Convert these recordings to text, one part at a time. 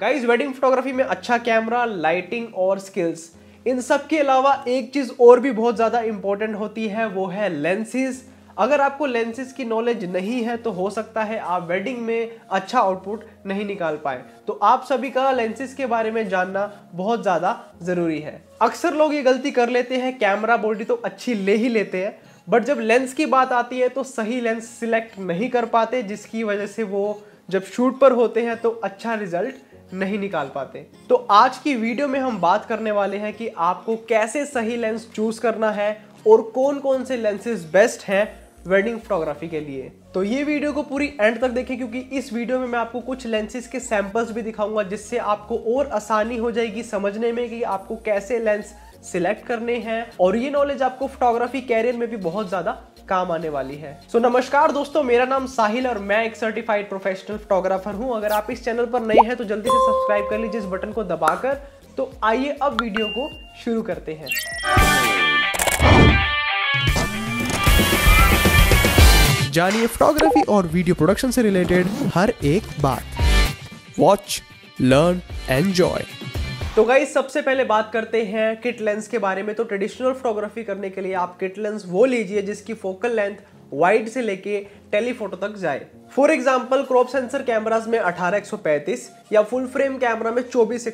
guys wedding photography में अच्छा camera lighting और स्किल्स इन सब के अलावा एक चीज़ और भी बहुत ज़्यादा इंपॉर्टेंट होती है वो है लेंसेज अगर आपको लेंसेज की नॉलेज नहीं है तो हो सकता है आप वेडिंग में अच्छा आउटपुट नहीं निकाल पाए तो आप सभी का लेंसेज के बारे में जानना बहुत ज़्यादा ज़रूरी है अक्सर लोग ये गलती कर लेते हैं कैमरा बॉडी तो अच्छी ले ही लेते हैं बट जब लेंस की बात आती है तो सही लेंस सिलेक्ट नहीं कर पाते जिसकी वजह से वो जब शूट पर होते हैं तो अच्छा रिजल्ट नहीं निकाल पाते तो आज की वीडियो में हम बात करने वाले हैं कि आपको कैसे सही लेंस चूज करना है और कौन कौन से लेंसेज बेस्ट हैं वेडिंग फोटोग्राफी के लिए तो ये वीडियो को पूरी एंड तक देखें क्योंकि इस वीडियो में मैं आपको कुछ लेंसेज के सैंपल्स भी दिखाऊंगा जिससे आपको और आसानी हो जाएगी समझने में कि आपको कैसे लेंस सिलेक्ट करने हैं और ये नॉलेज आपको फोटोग्राफी कैरियर में भी बहुत ज़्यादा काम आने वाली है सो so, नमस्कार दोस्तों मेरा नाम साहिल और मैं एक सर्टिफाइड प्रोफेशनल फोटोग्राफर हूँ अगर आप इस चैनल पर नए हैं तो जल्दी से सब्सक्राइब कर लीजिए इस बटन को दबाकर तो आइए अब वीडियो को शुरू करते हैं जानिए फोटोग्राफी और वीडियो प्रोडक्शन से रिलेटेड हर एक बात वॉच लर्न एंजॉय तो गाइज सबसे पहले बात करते हैं किट लेंस के बारे में तो ट्रेडिशनल फोटोग्राफी करने के लिए आप किट लेंस वो लीजिए जिसकी फोकल लेंथ वाइड से लेके टेलीफोटो तक जाए for example crop sensor cameras में 18 या फुल फ्रेम कैमरा में 24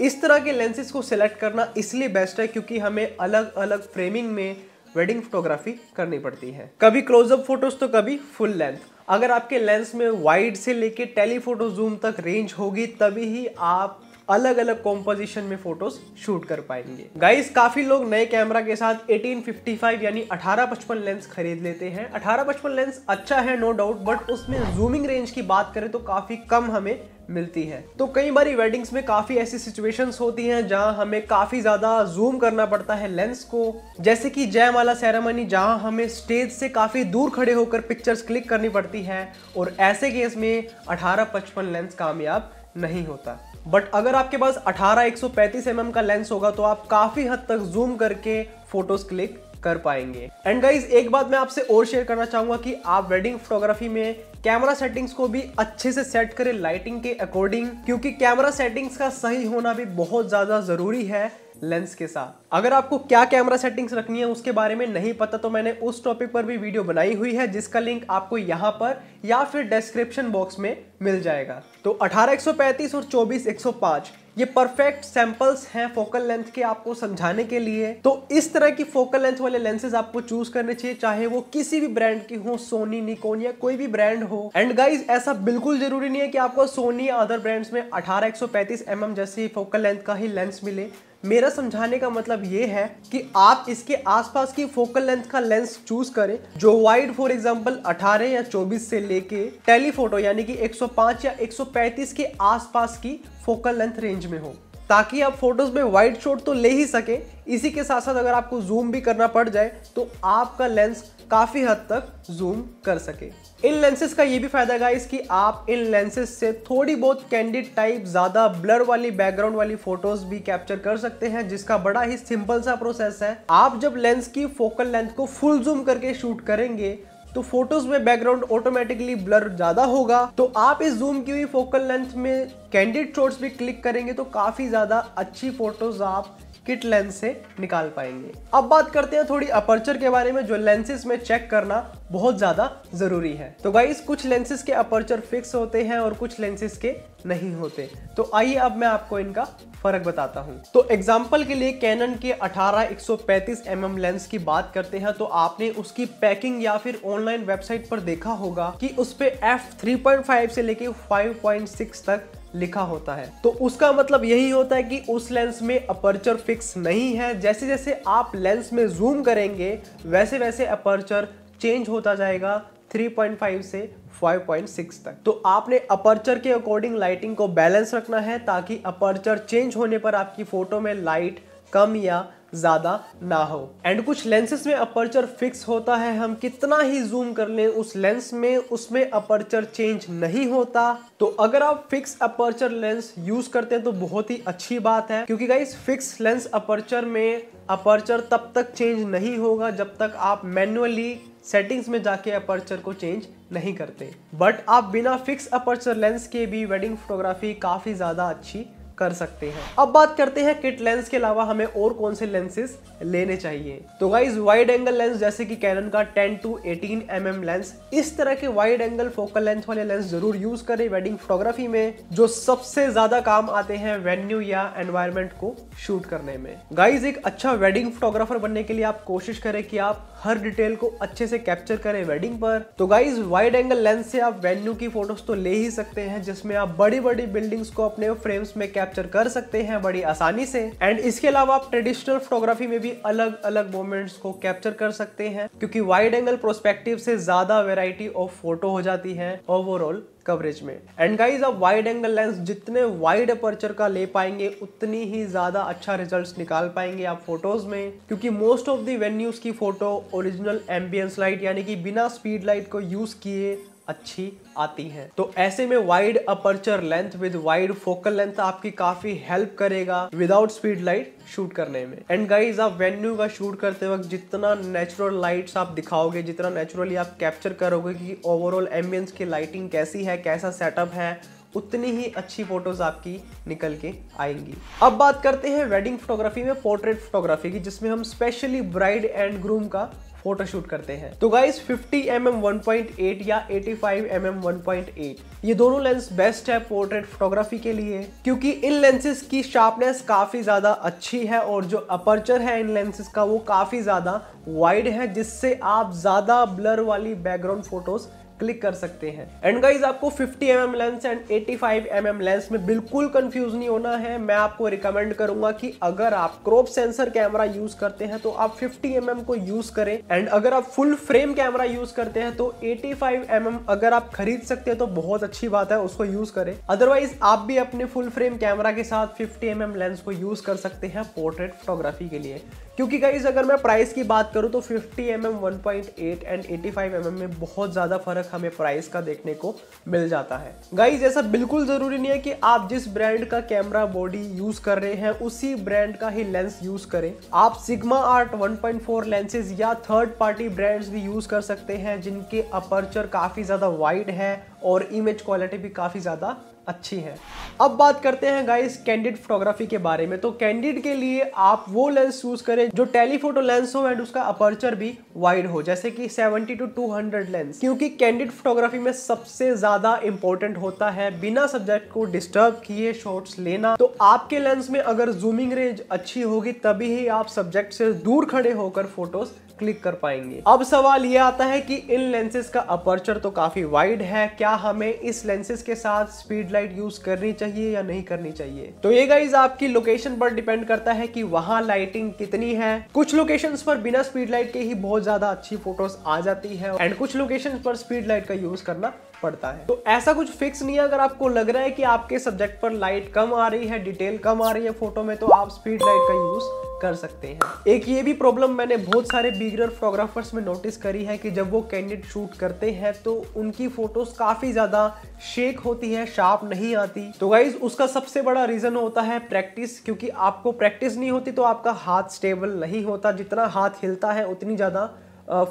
इस तरह के लेंसेज को सिलेक्ट करना इसलिए बेस्ट है क्योंकि हमें अलग अलग फ्रेमिंग में वेडिंग फोटोग्राफी करनी पड़ती है कभी क्लोजअप फोटोज तो कभी फुल लेंथ अगर आपके लेंस में वाइड से लेके टेलीफोटो जूम तक रेंज होगी तभी ही आप अलग अलग कॉम्पोजिशन में फोटोज शूट कर पाएंगे गाइस काफी लोग नए कैमरा के साथ 1855 यानी 1855 लेंस खरीद लेते हैं 1855 लेंस अच्छा है नो डाउट बट उसमें जूमिंग रेंज की बात करें तो काफी कम हमें मिलती है तो कई बार वेडिंग्स में काफ़ी ऐसी सिचुएशंस होती हैं जहां हमें काफ़ी ज़्यादा जूम करना पड़ता है लेंस को जैसे कि जयमाला सेरेमनी जहां हमें स्टेज से काफ़ी दूर खड़े होकर पिक्चर्स क्लिक करनी पड़ती है और ऐसे केस में 18-55 लेंस कामयाब नहीं होता बट अगर आपके पास 18 135 mm का लेंस होगा तो आप काफ़ी हद तक जूम करके फोटोज क्लिक कर पाएंगे एंड गाइज एक बात मैं आपसे और शेयर करना चाहूंगा कि आप वेडिंग फोटोग्राफी में कैमरा सेटिंग्स को भी अच्छे से सेट करें लाइटिंग के अकॉर्डिंग क्योंकि कैमरा सेटिंग्स का सही होना भी बहुत ज़्यादा ज़रूरी है लेंस के साथ अगर आपको क्या कैमरा सेटिंग्स रखनी है उसके बारे में नहीं पता तो मैंने उस टॉपिक पर भी वीडियो बनाई हुई है जिसका लिंक आपको यहाँ पर या फिर डिस्क्रिप्शन बॉक्स में मिल जाएगा तो 18135 और 24105 ये परफेक्ट सैंपल्स हैं फोकल लेंथ के आपको समझाने के लिए तो इस तरह की फोकल लेंथ वाले लेंसेज आपको चूज करने चाहिए चाहे वो किसी भी ब्रांड की हो सोनी निकोन या कोई भी ब्रांड हो एंड गाइज ऐसा बिल्कुल जरूरी नहीं है कि आपको सोनी या अदर ब्रांड्स में अठारह 18 135 mm जैसी फोकल लेंथ का ही लेंस मिले मेरा समझाने का मतलब ये है कि आप इसके आसपास की फोकल लेंथ का लेंस चूज करें जो वाइड फॉर एग्जांपल 18 या 24 से लेके टेलीफोटो यानी कि 105 या 135 के आसपास की फोकल लेंथ रेंज में हो ताकि आप फोटोज में वाइड शॉट तो ले ही सकें इसी के साथ साथ अगर आपको जूम भी करना पड़ जाए तो आपका लेंस काफ़ी हद तक जूम कर सके इन लेंसेज का ये भी फायदा गाइस कि आप इन लेंसेज से थोड़ी बहुत कैंडिड टाइप ज़्यादा ब्लर वाली बैकग्राउंड वाली फोटोज भी कैप्चर कर सकते हैं जिसका बड़ा ही सिंपल सा प्रोसेस है आप जब लेंस की फोकल लेंथ को फुल जूम करके शूट करेंगे तो फोटोज में बैकग्राउंड ऑटोमेटिकली ब्लर ज्यादा होगा तो आप इस जूम की हुई फोकल लेंथ में कैंडिड शॉट्स भी क्लिक करेंगे तो काफी ज्यादा अच्छी फोटोज आप किट लेंस से निकाल पाएंगे अब बात करते हैं थोड़ी अपर्चर के बारे में जो लेंसेज में चेक करना बहुत ज़्यादा ज़रूरी है तो गाइस कुछ लेंसेज के अपर्चर फिक्स होते हैं और कुछ लेंसेज के नहीं होते तो आइए अब मैं आपको इनका फ़र्क बताता हूँ तो एग्जाम्पल के लिए कैनन के 18 135 mm लेंस की बात करते हैं तो आपने उसकी पैकिंग या फिर ऑनलाइन वेबसाइट पर देखा होगा कि उस पर एफ 3.5 से लेके 5.6 तक लिखा होता है तो उसका मतलब यही होता है कि उस लेंस में अपर्चर फिक्स नहीं है जैसे जैसे आप लेंस में जूम करेंगे वैसे वैसे अपर्चर चेंज होता जाएगा 3.5 से 5.6 तक तो आपने अपर्चर के अकॉर्डिंग लाइटिंग को बैलेंस रखना है ताकि अपर्चर चेंज होने पर आपकी फ़ोटो में लाइट कम या ज़्यादा ना हो एंड कुछ लेंसेज में अपर्चर फिक्स होता है हम कितना ही जूम कर लें उस लेंस में उसमें अपर्चर चेंज नहीं होता तो अगर आप फिक्स अपर्चर लेंस यूज़ करते हैं तो बहुत ही अच्छी बात है क्योंकि गाइस फिक्स लेंस अपर्चर में अपर्चर तब तक चेंज नहीं होगा जब तक आप मैनुअली सेटिंग्स में जाके अपर्चर को चेंज नहीं करते बट आप बिना फिक्स अपर्चर लेंस के भी वेडिंग फोटोग्राफी काफ़ी ज़्यादा अच्छी कर सकते हैं अब बात करते हैं किट लेंस के अलावा हमें और कौन से लेंसेज लेने चाहिए तो गाइज वाइड एंगल लेंस जैसे कि कैनन का 10 टू 18 एम mm लेंस इस तरह के वाइड एंगल फोकल लेंथ वाले लेंस जरूर यूज करें वेडिंग फोटोग्राफी में जो सबसे ज्यादा काम आते हैं वेन्यू या एनवायरमेंट को शूट करने में गाइज एक अच्छा वेडिंग फोटोग्राफर बनने के लिए आप कोशिश करें कि आप हर डिटेल को अच्छे से कैप्चर करें वेडिंग पर तो गाइज वाइड एंगल लेंस से आप वेन्यू की फोटोज तो ले ही सकते हैं जिसमें आप बड़ी बड़ी बिल्डिंग्स को अपने फ्रेम्स में कैप्चर कैप्चर कर सकते हैं बड़ी आसानी से एंड इसके अलावा आप ट्रेडिशनल फोटोग्राफी में भी अलग अलग मोमेंट्स को कैप्चर कर सकते हैं क्योंकि वाइड एंगल प्रोस्पेक्टिव से ज्यादा वेराइटी ऑफ फोटो हो जाती है ओवरऑल कवरेज में एंड गाइज आप वाइड एंगल लेंस जितने वाइड अपर्चर का ले पाएंगे उतनी ही ज़्यादा अच्छा रिजल्ट्स निकाल पाएंगे आप फोटोज़ में क्योंकि मोस्ट ऑफ दी वेन्यूज़ की फ़ोटो ओरिजिनल एम्बियंस लाइट यानी कि बिना स्पीड लाइट को यूज़ किए अच्छी आती है तो ऐसे में wide aperture length with wide focal length आपकी काफी हेल्प करेगा विदाउट स्पीड लाइट शूट करने में एंड गाइज आप वेन्यू का शूट करते वक्त जितना नेचुरल लाइट्स आप दिखाओगे जितना नेचुरली आप कैप्चर करोगे कि ओवरऑल एम्बियंस की लाइटिंग कैसी है कैसा सेटअप है उतनी ही अच्छी फोटोज आपकी निकल के आएंगी अब बात करते हैं वेडिंग फोटोग्राफी में पोर्ट्रेट फोटोग्राफी की जिसमें हम स्पेशली ब्राइड एंड ग्रूम का फोटोशूट करते हैं तो गाइस 50 mm 1.8 या 85 mm 1.8 ये दोनों लेंस बेस्ट है पोर्ट्रेट फोटोग्राफी के लिए क्योंकि इन लेंसेज की शार्पनेस काफी ज्यादा अच्छी है और जो अपर्चर है इन लेंसेज का वो काफी ज्यादा वाइड है जिससे आप ज्यादा ब्लर वाली बैकग्राउंड फोटोज क्लिक कर सकते हैं एंड गाइज आपको 50 M lens and 85 M mm lens में बिल्कुल कंफ्यूज नहीं होना है मैं आपको रिकमेंड करूंगा कि अगर आप क्रोप सेंसर कैमरा यूज करते हैं तो आप 50 एम mm को यूज करें एंड अगर आप फुल फ्रेम कैमरा यूज करते हैं तो 85 फाइव mm अगर आप खरीद सकते हैं तो बहुत अच्छी बात है उसको यूज करें अदरवाइज आप भी अपने फुल फ्रेम कैमरा के साथ फिफ्टी एम लेंस को यूज कर सकते हैं पोर्ट्रेट फोटोग्राफी के लिए क्योंकि गाइज अगर मैं प्राइस की बात करूँ तो fifty M point eight and five M M में बहुत ज्यादा फर्क तक हमें प्राइस का देखने को मिल जाता है गाइज ऐसा बिल्कुल ज़रूरी नहीं है कि आप जिस ब्रांड का कैमरा बॉडी यूज़ कर रहे हैं उसी ब्रांड का ही लेंस यूज़ करें आप सिग्मा आर्ट 1.4 लेंसेज या थर्ड पार्टी ब्रांड्स भी यूज़ कर सकते हैं जिनके अपर्चर काफ़ी ज़्यादा वाइड है और इमेज क्वालिटी भी काफ़ी ज़्यादा अच्छी है अब बात करते हैं गाइस कैंडिड फोटोग्राफी के बारे में तो कैंडिड के लिए आप वो लेंस चूज करें जो टेलीफोटो लेंस हो एंड उसका अपर्चर भी वाइड हो जैसे कि 70 टू 200 लेंस क्योंकि कैंडिड फोटोग्राफी में सबसे ज्यादा इंपॉर्टेंट होता है बिना सब्जेक्ट को डिस्टर्ब किए शॉर्ट्स लेना तो आपके लेंस में अगर जूमिंग रेंज अच्छी होगी तभी ही आप सब्जेक्ट से दूर खड़े होकर फोटोज क्लिक कर पाएंगे अब सवाल ये आता है कि इन लेंसेज का अपर्चर तो काफी वाइड है क्या हमें इस लेंसेज के साथ स्पीड लाइट यूज करनी चाहिए या नहीं करनी चाहिए तो ये गाइज आपकी लोकेशन पर डिपेंड करता है कि वहां लाइटिंग कितनी है कुछ लोकेशन पर बिना स्पीड लाइट के ही बहुत ज्यादा अच्छी फोटोज आ जाती है एंड कुछ लोकेशन पर स्पीड लाइट का यूज करना पड़ता है तो ऐसा कुछ फिक्स नहीं है अगर आपको लग रहा है कि आपके सब्जेक्ट पर लाइट कम आ रही है डिटेल कम आ रही है फोटो में तो आप स्पीड लाइट का यूज कर सकते हैं एक ये भी प्रॉब्लम मैंने बहुत सारे बिगनर फोटोग्राफर्स में नोटिस करी है कि जब वो कैंडिड शूट करते हैं तो उनकी फोटोज काफ़ी ज़्यादा शेक होती है शार्प नहीं आती तो गाइज उसका सबसे बड़ा रीज़न होता है प्रैक्टिस क्योंकि आपको प्रैक्टिस नहीं होती तो आपका हाथ स्टेबल नहीं होता जितना हाथ हिलता है उतनी ज़्यादा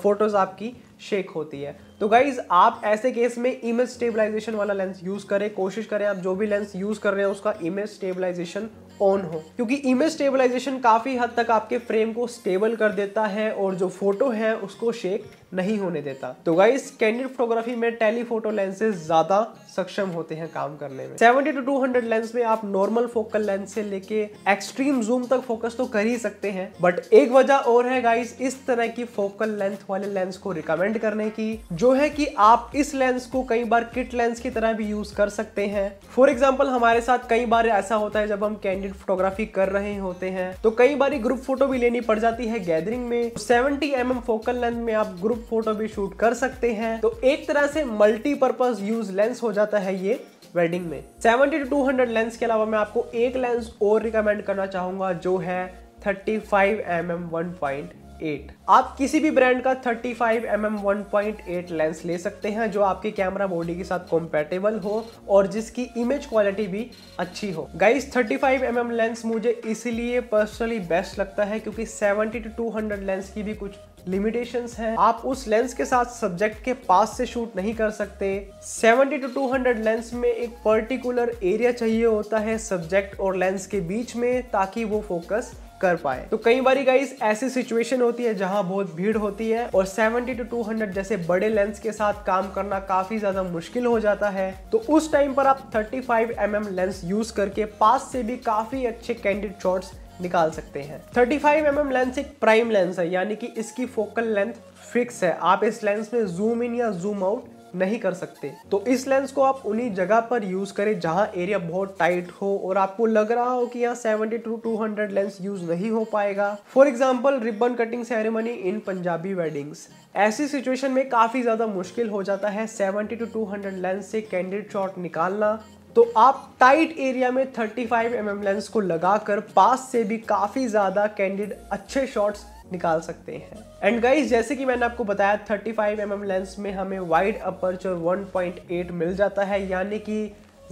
फ़ोटोज़ आपकी शेक होती है तो गाइज़ आप ऐसे केस में इमेज स्टेबलाइजेशन वाला लेंस यूज़ करें कोशिश करें आप जो भी लेंस यूज़ कर रहे हैं उसका इमेज स्टेबलाइजेशन ऑन हो क्योंकि इमेज स्टेबलाइजेशन काफ़ी हद तक आपके फ्रेम को स्टेबल कर देता है और जो फोटो है उसको शेक नहीं होने देता तो गाइस कैंडिड फोटोग्राफी में टेलीफोटो लेंसेज ज्यादा सक्षम होते हैं काम करने में 70 टू 200 लेंस में आप नॉर्मल फोकल लेंस से लेके एक्सट्रीम जूम तक फोकस तो कर ही सकते हैं बट एक वजह और है गाइस इस तरह की फोकल लेंथ वाले लेंस को रिकमेंड करने की जो है कि आप इस लेंस को कई बार किट लेंस की तरह भी यूज कर सकते हैं फॉर एग्जाम्पल हमारे साथ कई बार ऐसा होता है जब हम कैंडिड फोटोग्राफी कर रहे होते हैं तो कई बार ग्रुप फोटो भी लेनी पड़ जाती है गैदरिंग में सेवेंटी एम फोकल लेंथ में आप ग्रुप ग्रुप फोटो भी शूट कर सकते हैं तो एक तरह से मल्टीपर्पज यूज लेंस हो जाता है ये वेडिंग में सेवेंटी टू हंड्रेड लेंस के अलावा मैं आपको एक लेंस और रिकमेंड करना चाहूंगा जो है thirty five M M one point eight आप किसी भी ब्रांड का thirty five M M one point eight lens ले सकते हैं जो आपके कैमरा बॉडी के साथ कॉम्पेटेबल हो और जिसकी इमेज क्वालिटी भी अच्छी हो guys thirty five M M lens मुझे इसलिए पर्सनली बेस्ट लगता है क्योंकि seventy to two hundred lens की भी कुछ लिमिटेशंस हैं आप उस लेंस के साथ सब्जेक्ट के पास से शूट नहीं कर सकते 70 टू 200 लेंस में एक पर्टिकुलर एरिया चाहिए होता है सब्जेक्ट और लेंस के बीच में ताकि वो फोकस कर पाए तो कई बार गाइस ऐसी सिचुएशन होती है जहां बहुत भीड़ होती है और 70 टू 200 जैसे बड़े लेंस के साथ काम करना काफी ज्यादा मुश्किल हो जाता है तो उस टाइम पर आप 35 फाइव mm लेंस यूज करके पास से भी काफी अच्छे कैंडिड शॉट्स निकाल सकते हैं 35 फाइव mm लेंस एक प्राइम लेंस है यानी कि इसकी फोकल लेंथ फिक्स है आप इस लेंस में जूम इन या जूम आउट नहीं कर सकते तो इस लेंस को आप उन्हीं जगह पर यूज करें जहां एरिया बहुत टाइट हो और आपको लग रहा हो कि यहाँ seventy to two hundred lens use नहीं हो पाएगा for example ribbon cutting ceremony in Punjabi weddings ऐसी सिचुएशन में काफी ज्यादा मुश्किल हो जाता है seventy to two hundred lens से कैंडिड शॉट निकालना तो आप टाइट एरिया में 35 फाइव mm लेंस को लगाकर पास से भी काफ़ी ज़्यादा कैंडिड अच्छे शॉट्स निकाल सकते हैं एंड गाइस जैसे कि मैंने आपको बताया 35 फाइव mm लेंस में हमें वाइड अपर्चर 1.8 मिल जाता है यानी कि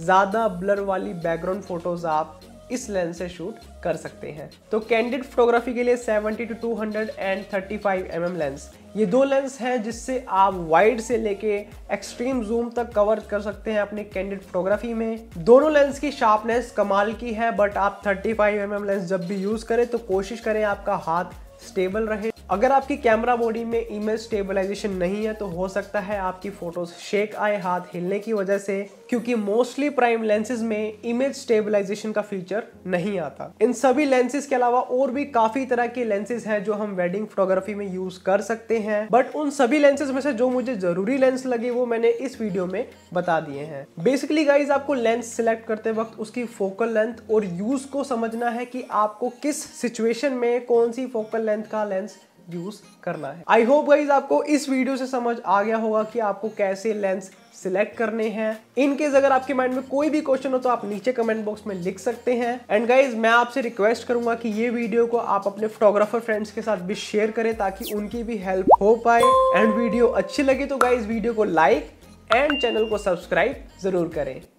ज़्यादा ब्लर वाली बैकग्राउंड फोटोज़ आप इस लेंस से शूट कर सकते हैं तो कैंडिड फोटोग्राफी के लिए 70 टू एंड 235 mm लेंस ये दो लेंस हैं जिससे आप वाइड से लेके एक्सट्रीम जूम तक कवर कर सकते हैं अपने कैंडिड फोटोग्राफी में दोनों लेंस की शार्पनेस कमाल की है बट आप 35 mm लेंस जब भी यूज़ करें तो कोशिश करें आपका हाथ स्टेबल रहे अगर आपकी कैमरा बॉडी में इमेज स्टेबलाइजेशन नहीं है तो हो सकता है आपकी फ़ोटोज़ शेक आए हाथ हिलने की वजह से क्योंकि मोस्टली प्राइम लेंसेज में इमेज स्टेबलाइजेशन का फीचर नहीं आता इन सभी लेंसेज के अलावा और भी काफी तरह के लेंसेज हैं जो हम वेडिंग फोटोग्राफी में यूज कर सकते हैं बट उन सभी लेंसेज में से जो मुझे जरूरी लेंस लगे वो मैंने इस वीडियो में बता दिए हैं बेसिकली गाइज आपको लेंस सिलेक्ट करते वक्त उसकी फोकल लेंथ और यूज को समझना है कि आपको किस सिचुएशन में कौन सी फोकल लेंथ का लेंस यूज़ करना है आई होप गाइज आपको इस वीडियो से समझ आ गया होगा कि आपको कैसे लेंस सिलेक्ट करने हैं इनकेस अगर आपके माइंड में कोई भी क्वेश्चन हो तो आप नीचे कमेंट बॉक्स में लिख सकते हैं एंड गाइज मैं आपसे रिक्वेस्ट करूंगा कि ये वीडियो को आप अपने फोटोग्राफर फ्रेंड्स के साथ भी शेयर करें ताकि उनकी भी हेल्प हो पाए एंड वीडियो अच्छी लगे तो गाइज वीडियो को लाइक एंड चैनल को सब्सक्राइब जरूर करें